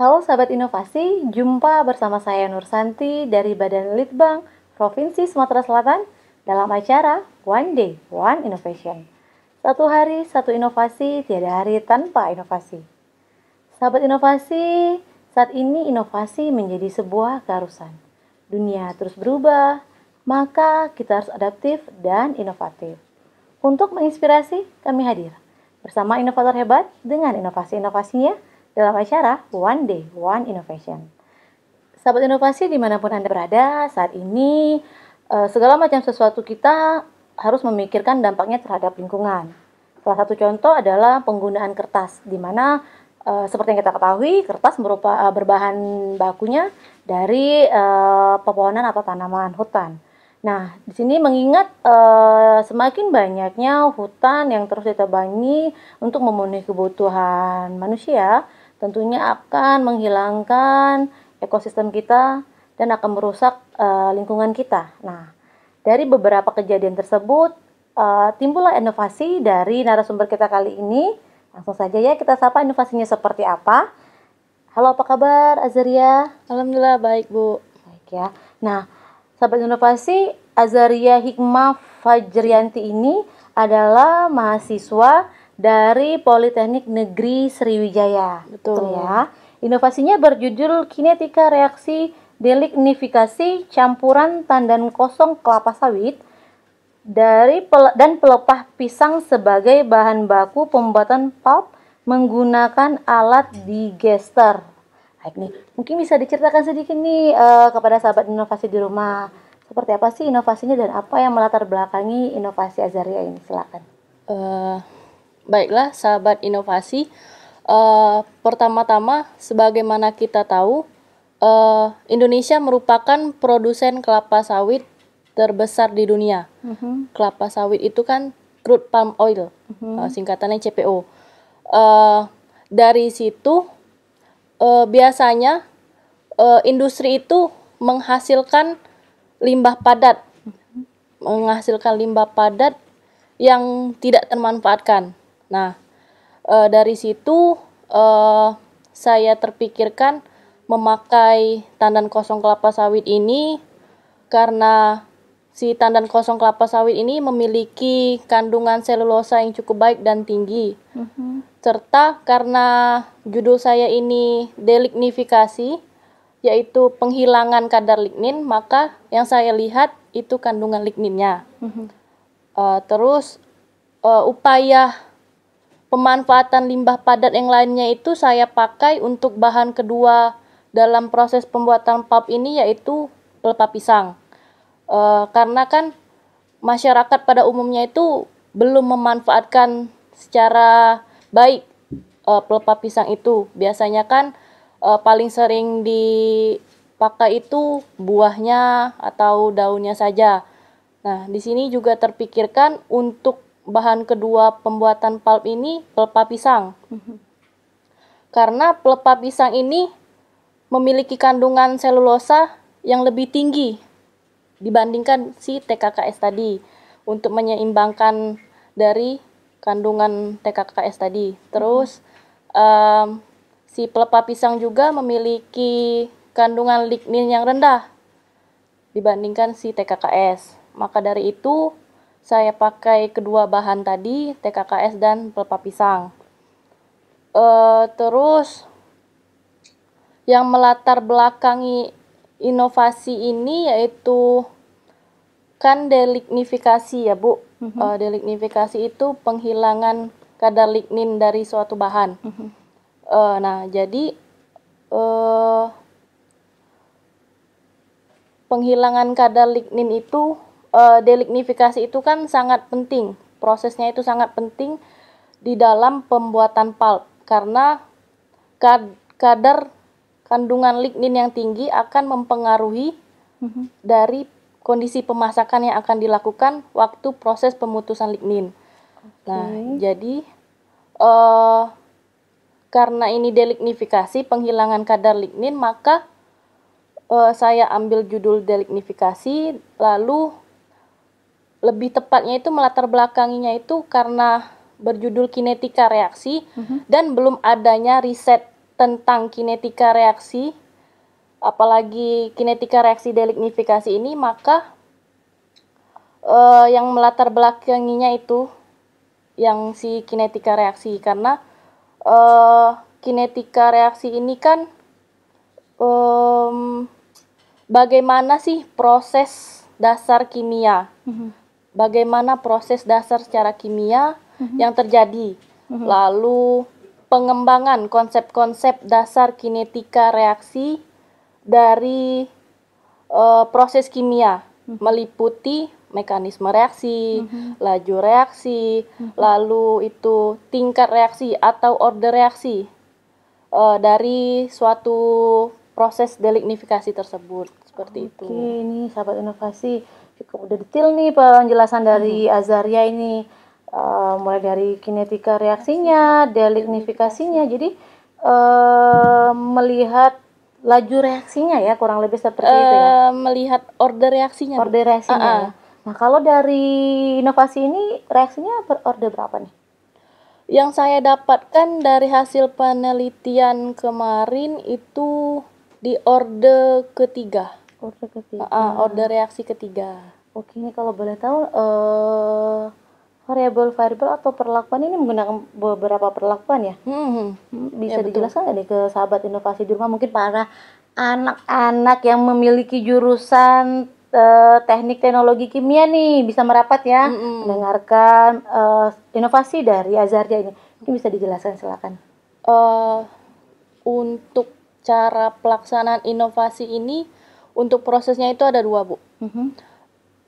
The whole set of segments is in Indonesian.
Halo sahabat inovasi, jumpa bersama saya Nur Santi dari Badan Litbang Provinsi Sumatera Selatan dalam acara One Day, One Innovation. Satu hari, satu inovasi, tiada hari tanpa inovasi. Sahabat inovasi, saat ini inovasi menjadi sebuah keharusan. Dunia terus berubah, maka kita harus adaptif dan inovatif. Untuk menginspirasi, kami hadir bersama inovator hebat dengan inovasi-inovasinya dalam acara One Day, One Innovation. Sahabat inovasi dimanapun Anda berada, saat ini eh, segala macam sesuatu kita harus memikirkan dampaknya terhadap lingkungan. Salah satu contoh adalah penggunaan kertas, di mana eh, seperti yang kita ketahui, kertas berupa, e, berbahan bakunya dari pepohonan atau tanaman hutan. Nah, di sini mengingat e, semakin banyaknya hutan yang terus ditebangi untuk memenuhi kebutuhan manusia, tentunya akan menghilangkan ekosistem kita dan akan merusak uh, lingkungan kita. Nah, dari beberapa kejadian tersebut uh, timbullah inovasi dari narasumber kita kali ini. Langsung saja ya kita sapa inovasinya seperti apa. Halo apa kabar Azaria? Alhamdulillah baik Bu. Baik ya. Nah, sahabat inovasi Azaria Hikmah Fajrianti ini adalah mahasiswa dari Politeknik Negeri Sriwijaya. Betul ya. Inovasinya berjudul kinetika reaksi delignifikasi campuran tandan kosong kelapa sawit dari pel dan pelepah pisang sebagai bahan baku pembuatan pulp menggunakan alat digester. Baik nih, mungkin bisa diceritakan sedikit nih uh, kepada sahabat inovasi di rumah. Seperti apa sih inovasinya dan apa yang melatar belakangi inovasi Azaria ini? Silakan. Uh, Baiklah, sahabat inovasi, uh, pertama-tama, sebagaimana kita tahu, uh, Indonesia merupakan produsen kelapa sawit terbesar di dunia. Uh-huh. Kelapa sawit itu kan crude palm oil, uh-huh. uh, singkatannya CPO. Uh, dari situ, uh, biasanya uh, industri itu menghasilkan limbah padat, uh-huh. menghasilkan limbah padat yang tidak termanfaatkan Nah, e, dari situ e, saya terpikirkan memakai tandan kosong kelapa sawit ini karena si tandan kosong kelapa sawit ini memiliki kandungan selulosa yang cukup baik dan tinggi. Mm-hmm. Serta karena judul saya ini delignifikasi, yaitu penghilangan kadar lignin, maka yang saya lihat itu kandungan ligninnya. Mm-hmm. Uh, terus uh, upaya pemanfaatan limbah padat yang lainnya itu saya pakai untuk bahan kedua dalam proses pembuatan pulp ini yaitu pelepah pisang. E, karena kan masyarakat pada umumnya itu belum memanfaatkan secara baik e, pelepah pisang itu. Biasanya kan e, paling sering dipakai itu buahnya atau daunnya saja. Nah, di sini juga terpikirkan untuk bahan kedua pembuatan pulp ini pelepah pisang. Mhm. Karena pelepah pisang ini memiliki kandungan selulosa yang lebih tinggi dibandingkan si TKKS tadi untuk menyeimbangkan dari kandungan TKKS tadi. Terus um, si pelepah pisang juga memiliki kandungan lignin yang rendah dibandingkan si TKKS. Maka dari itu saya pakai kedua bahan tadi TKKS dan pelepah pisang uh, terus yang melatar belakangi inovasi ini yaitu kan delignifikasi ya bu mm -hmm. uh, eh, delignifikasi itu penghilangan kadar lignin dari suatu bahan mm -hmm. uh, nah jadi uh, penghilangan kadar lignin itu e, eh, delignifikasi itu kan sangat penting. Prosesnya itu sangat penting di dalam pembuatan pulp karena kadar kandungan lignin yang tinggi akan mempengaruhi mm-hmm. dari kondisi pemasakan yang akan dilakukan waktu proses pemutusan lignin. Okay. Nah, jadi uh, karena ini delignifikasi penghilangan kadar lignin, maka uh, saya ambil judul delignifikasi lalu lebih tepatnya itu melatar belakanginya itu karena berjudul kinetika reaksi mm-hmm. dan belum adanya riset tentang kinetika reaksi apalagi kinetika reaksi delignifikasi ini maka uh, yang melatar belakanginya itu yang si kinetika reaksi karena uh, kinetika reaksi ini kan um, bagaimana sih proses dasar kimia mm-hmm bagaimana proses dasar secara kimia mm-hmm. yang terjadi, mm-hmm. lalu pengembangan konsep-konsep dasar kinetika reaksi dari uh, proses kimia mm-hmm. meliputi mekanisme reaksi, mm-hmm. laju reaksi, mm-hmm. lalu itu tingkat reaksi atau order reaksi uh, dari suatu proses deliknifikasi tersebut seperti okay, itu. Oke, ini sahabat inovasi cukup detail nih penjelasan dari hmm. Azaria ini uh, mulai dari kinetika reaksinya, delignifikasinya. Jadi uh, melihat laju reaksinya ya kurang lebih seperti uh, itu ya. Eh, melihat order reaksinya. Order reaksinya. Uh -uh. Nah, kalau dari inovasi ini reaksinya per order berapa nih? Yang saya dapatkan dari hasil penelitian kemarin itu di order ketiga order ketiga uh, order reaksi ketiga oke ini kalau boleh tahu uh, eh, variable variable atau perlakuan ini menggunakan beberapa perlakuan ya hmm. hmm. hmm ya, bisa ya, dijelaskan nggak nih ke sahabat inovasi di rumah mungkin para anak-anak yang memiliki jurusan uh, teknik teknologi kimia nih bisa merapat ya hmm. hmm. mendengarkan uh, inovasi dari Azharja ini mungkin bisa dijelaskan silakan uh, untuk cara pelaksanaan inovasi ini untuk prosesnya itu ada dua bu, mm -hmm.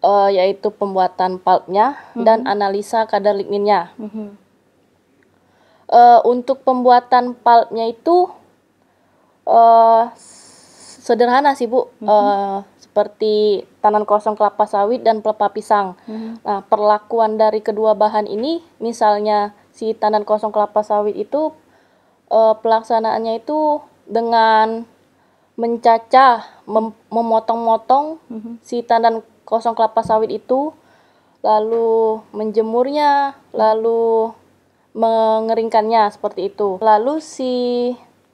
uh, yaitu pembuatan pulpnya mm -hmm. dan analisa kadar ligninnya. Mm -hmm. uh, untuk pembuatan pulpnya itu uh, sederhana sih bu, mm -hmm. uh, seperti tanan kosong kelapa sawit dan pelepah pisang. Mm -hmm. Nah perlakuan dari kedua bahan ini, misalnya si tanan kosong kelapa sawit itu uh, pelaksanaannya itu dengan mencacah, mem memotong-motong mm-hmm. si dan kosong kelapa sawit itu, lalu menjemurnya, lalu mengeringkannya seperti itu. Lalu si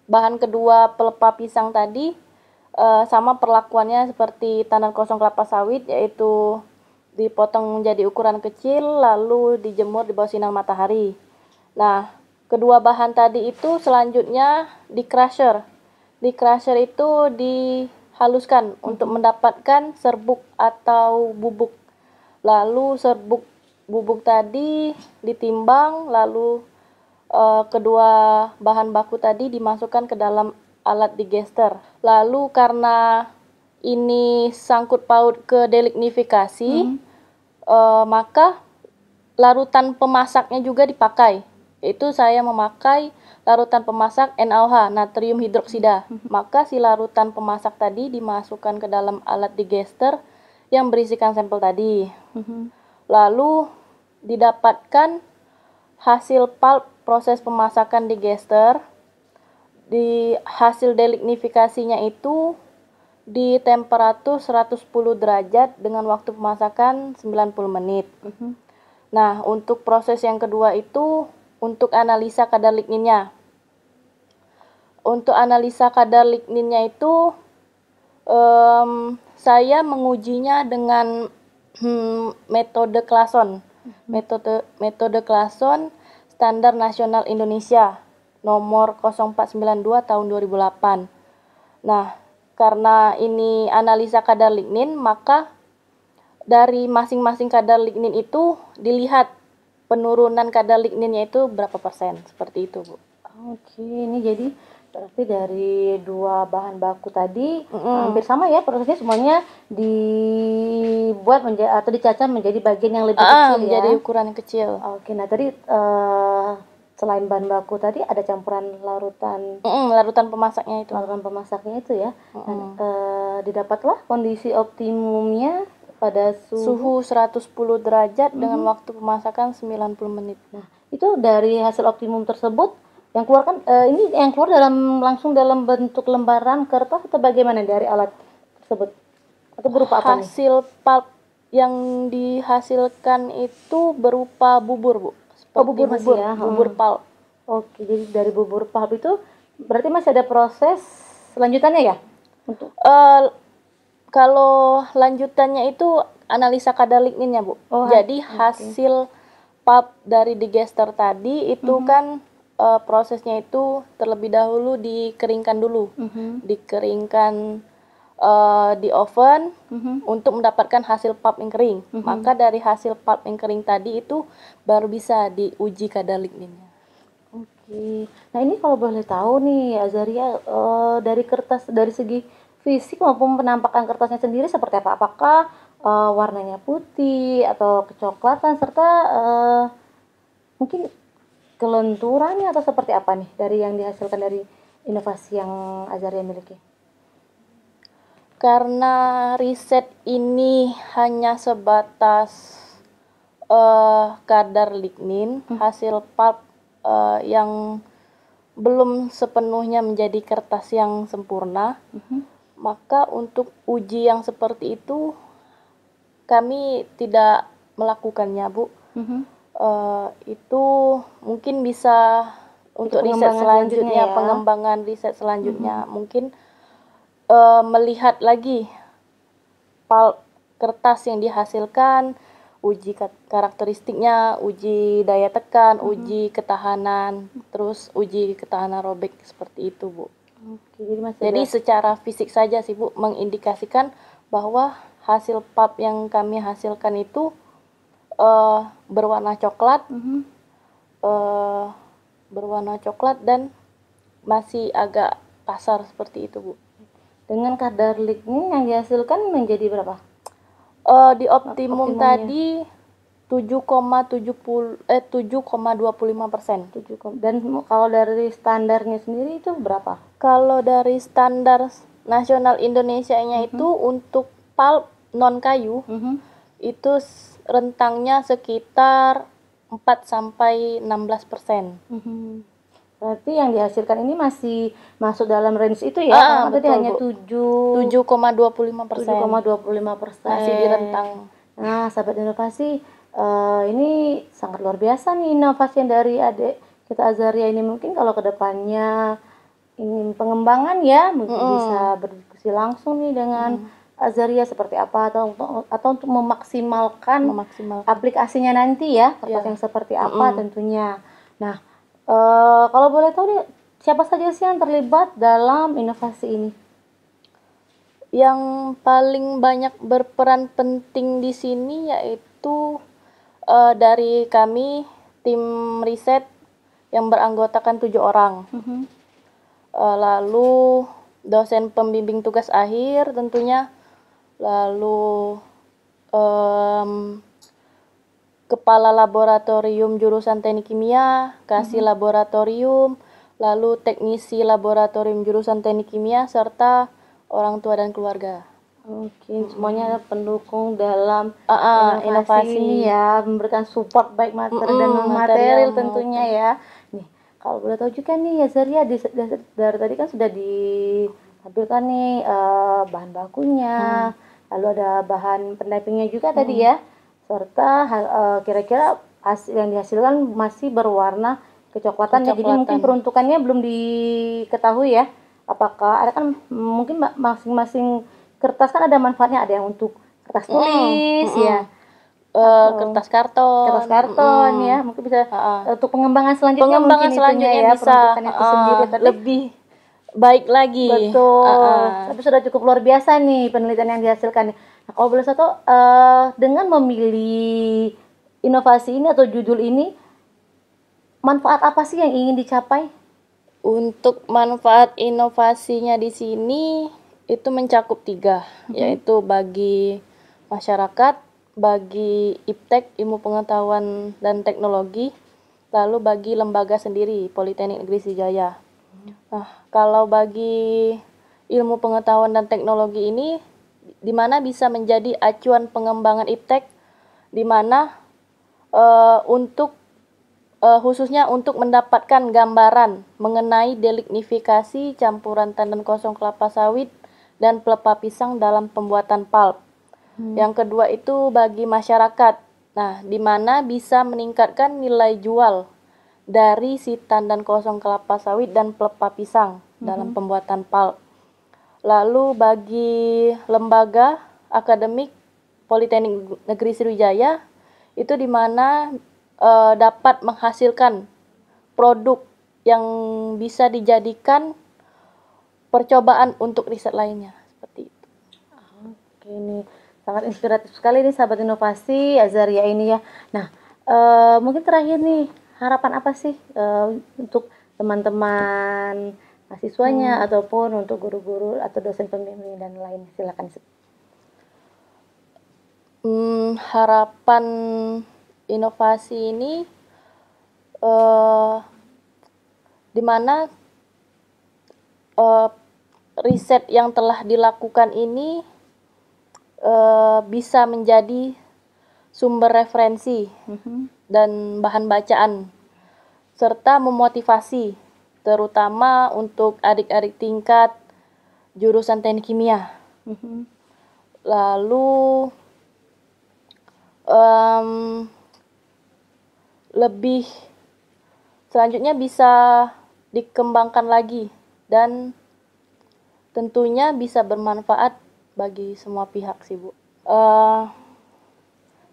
bahan kedua pelepah pisang tadi uh, sama perlakuannya seperti tandan kosong kelapa sawit yaitu dipotong menjadi ukuran kecil lalu dijemur di bawah sinar matahari. Nah, kedua bahan tadi itu selanjutnya di crusher di crusher itu dihaluskan hmm. untuk mm-hmm. mendapatkan serbuk atau bubuk. Lalu serbuk bubuk tadi ditimbang, lalu uh, kedua bahan baku tadi dimasukkan ke dalam alat digester. Lalu karena ini sangkut paut ke delignifikasi, hmm. uh, eh, maka larutan pemasaknya juga dipakai itu saya memakai larutan pemasak NaOH, natrium hidroksida. Maka si larutan pemasak tadi dimasukkan ke dalam alat digester yang berisikan sampel tadi. Lalu didapatkan hasil pulp proses pemasakan digester. Di hasil delignifikasinya itu di temperatur 110 derajat dengan waktu pemasakan 90 menit. Nah, untuk proses yang kedua itu untuk analisa kadar ligninnya. Untuk analisa kadar ligninnya itu um, saya mengujinya dengan hmm, metode Klason. Metode metode Klason Standar Nasional Indonesia nomor 0492 tahun 2008. Nah, karena ini analisa kadar lignin, maka dari masing-masing kadar lignin itu dilihat penurunan kadar ligninnya itu berapa persen seperti itu bu? Oke, ini jadi berarti dari dua bahan baku tadi mm -hmm. hampir sama ya prosesnya semuanya dibuat menjadi atau dicacah menjadi bagian yang lebih ah, kecil ya? menjadi ya. ukuran yang kecil. Oke, nah tadi uh, selain bahan baku tadi ada campuran larutan mm -hmm, larutan pemasaknya itu. Larutan pemasaknya itu ya. Mm -hmm. nah, uh, didapatlah kondisi optimumnya pada suhu, suhu 110 derajat mm-hmm. dengan mhm. waktu pemasakan 90 menit. Nah, itu dari hasil optimum tersebut yang keluar uh, ini yang keluar dalam langsung dalam bentuk lembaran kertas atau bagaimana dari alat tersebut? Atau berupa apa Hasil nih? pulp yang dihasilkan itu berupa bubur, Bu. Seperti oh, bubur, bubur masih ya? ya. Bubur hmm. pulp. Oke, jadi dari bubur pulp itu berarti masih ada proses selanjutannya ya? Untuk uh, kalau lanjutannya itu analisa kadar ligninnya bu. Oh, Jadi okay. hasil pap dari digester tadi itu mm -hmm. kan uh, prosesnya itu terlebih dahulu dikeringkan dulu, mm -hmm. dikeringkan uh, di oven mm -hmm. untuk mendapatkan hasil pap yang kering. Mm -hmm. Maka dari hasil pap yang kering tadi itu baru bisa diuji kadar ligninnya. Oke. Okay. Nah ini kalau boleh tahu nih Azaria uh, dari kertas dari segi fisik maupun penampakan kertasnya sendiri seperti apa? Apakah uh, warnanya putih atau kecoklatan serta uh, mungkin kelenturannya atau seperti apa nih dari yang dihasilkan dari inovasi yang Azaria miliki? Karena riset ini hanya sebatas uh, kadar lignin hmm. hasil pulp uh, yang belum sepenuhnya menjadi kertas yang sempurna. Mm -hmm maka untuk uji yang seperti itu kami tidak melakukannya bu mm -hmm. uh, itu mungkin bisa untuk, untuk riset selanjutnya ya, ya. pengembangan riset selanjutnya mm -hmm. mungkin uh, melihat lagi pal kertas yang dihasilkan uji karakteristiknya, uji daya tekan, mm -hmm. uji ketahanan, terus uji ketahanan robek seperti itu, Bu. Oke, jadi masih Jadi secara fisik saja sih Bu mengindikasikan bahwa hasil pap yang kami hasilkan itu uh, berwarna coklat. Mm -hmm. uh, berwarna coklat dan masih agak kasar seperti itu, Bu. Dengan kadar lignin yang dihasilkan menjadi berapa? Uh, di optimum optimum tadi 7,70 eh 7,25 persen. Dan kalau dari standarnya sendiri itu berapa? Kalau dari standar nasional Indonesia-nya uh mhm. -huh. itu untuk pulp non kayu uh mhm. -huh. itu rentangnya sekitar 4 sampai 16 persen. Uh mhm. -huh. Berarti yang dihasilkan ini masih masuk dalam range itu ya? Ah, betul, tadi hanya 7,25 persen. 7,25 persen masih di rentang. Nah, sahabat inovasi uh, ini sangat luar biasa nih inovasi yang dari adik kita Azaria ini mungkin kalau kedepannya ingin pengembangan ya mungkin mm. bisa berdiskusi langsung nih dengan mm. Azaria seperti apa atau untuk atau untuk memaksimalkan, memaksimalkan. aplikasinya nanti ya kertas iya. yeah. yang seperti apa mm. tentunya. Nah uh, kalau boleh tahu nih siapa saja sih yang terlibat dalam inovasi ini? Yang paling banyak berperan penting di sini yaitu uh, dari kami tim riset yang beranggotakan tujuh orang. Mm -hmm. uh, lalu dosen pembimbing tugas akhir tentunya, lalu um, kepala laboratorium jurusan teknik kimia, kasih mm -hmm. laboratorium, lalu teknisi laboratorium jurusan teknik kimia serta orang tua dan keluarga. Mungkin semuanya pendukung dalam uh, uh, inovasi. inovasi ya. ya, memberikan support baik materi mm dan non material tentunya ya. Nih, kalau boleh tahu juga nih ya Zaria ya, dari, dari tadi kan sudah ditampilkan nih uh, bahan bakunya, hmm. lalu ada bahan pendampingnya juga hmm. tadi ya, serta eh, kira-kira hasil yang dihasilkan masih berwarna kecoklatan, kecoklatan. ya. Jadi mungkin peruntukannya belum diketahui ya. Apakah ada kan mungkin masing-masing kertas kan ada manfaatnya ada yang untuk kertas tulis mm, mm, ya Uh, kertas karton, kertas karton mm. ya mungkin bisa uh, untuk pengembangan selanjutnya pengembangan selanjutnya ya, bisa itu uh, sendiri, tapi lebih baik lagi betul uh, uh. tapi sudah cukup luar biasa nih penelitian yang dihasilkan nah, kalau boleh satu uh, dengan memilih inovasi ini atau judul ini manfaat apa sih yang ingin dicapai untuk manfaat inovasinya di sini itu mencakup tiga, mm-hmm. yaitu bagi masyarakat, bagi IPTEK ilmu pengetahuan dan teknologi, lalu bagi lembaga sendiri Politeknik Negeri Sijaya. Nah, kalau bagi ilmu pengetahuan dan teknologi ini di mana bisa menjadi acuan pengembangan IPTEK di mana uh, untuk uh, khususnya untuk mendapatkan gambaran mengenai deliknifikasi campuran tandan kosong kelapa sawit dan pelepah pisang dalam pembuatan pulp. Hmm. Yang kedua itu bagi masyarakat. Nah, di mana bisa meningkatkan nilai jual dari sitan dan kosong kelapa sawit dan pelepah pisang hmm. dalam pembuatan pulp. Lalu bagi lembaga akademik Politeknik Negeri Sriwijaya itu di mana e, dapat menghasilkan produk yang bisa dijadikan percobaan untuk riset lainnya seperti itu. Oke nih sangat inspiratif sekali nih sahabat inovasi Azaria ini ya. Nah e, mungkin terakhir nih harapan apa sih e, untuk teman-teman mahasiswanya hmm. ataupun untuk guru-guru atau dosen pembimbing dan lain silakan. Hmm, harapan inovasi ini uh, eh, dimana uh, riset yang telah dilakukan ini uh, bisa menjadi sumber referensi mm-hmm. dan bahan bacaan serta memotivasi terutama untuk adik-adik tingkat jurusan teknik kimia. Mm-hmm. Lalu um, lebih selanjutnya bisa dikembangkan lagi dan tentunya bisa bermanfaat bagi semua pihak sih Bu. Uh,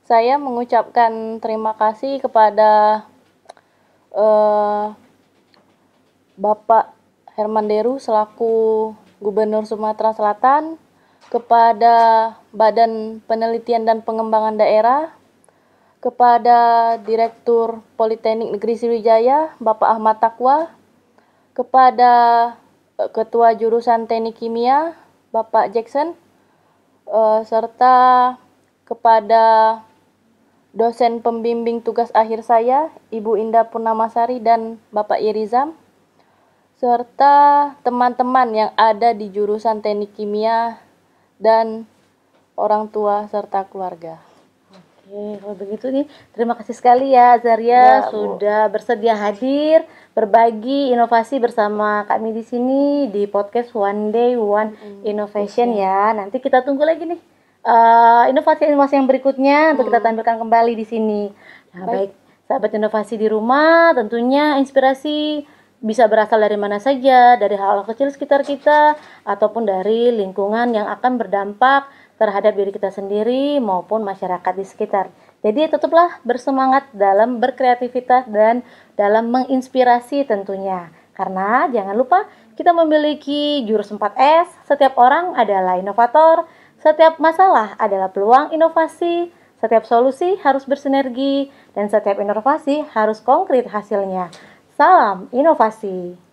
saya mengucapkan terima kasih kepada uh, Bapak Herman Deru selaku Gubernur Sumatera Selatan, kepada Badan Penelitian dan Pengembangan Daerah, kepada Direktur Politeknik Negeri Sriwijaya, Bapak Ahmad Takwa, kepada Ketua Jurusan Teknik Kimia Bapak Jackson eh, serta kepada dosen pembimbing tugas akhir saya Ibu Indah Purnamasari dan Bapak Irizam serta teman-teman yang ada di jurusan teknik kimia dan orang tua serta keluarga. Oke, kalau begitu nih, terima kasih sekali ya Zaria ya, sudah Bu. bersedia hadir berbagi inovasi bersama kami di sini di podcast One Day One hmm. Innovation okay. ya. Nanti kita tunggu lagi nih eh, inovasi-inovasi uh, yang berikutnya hmm. untuk kita tampilkan kembali di sini. Nah, baik. baik, sahabat inovasi di rumah, tentunya inspirasi bisa berasal dari mana saja, dari hal, -hal kecil sekitar kita ataupun dari lingkungan yang akan berdampak terhadap diri kita sendiri maupun masyarakat di sekitar. Jadi tetaplah bersemangat dalam berkreativitas dan dalam menginspirasi tentunya. Karena jangan lupa kita memiliki jurus 4S, setiap orang adalah inovator, setiap masalah adalah peluang inovasi, setiap solusi harus bersinergi, dan setiap inovasi harus konkret hasilnya. Salam inovasi!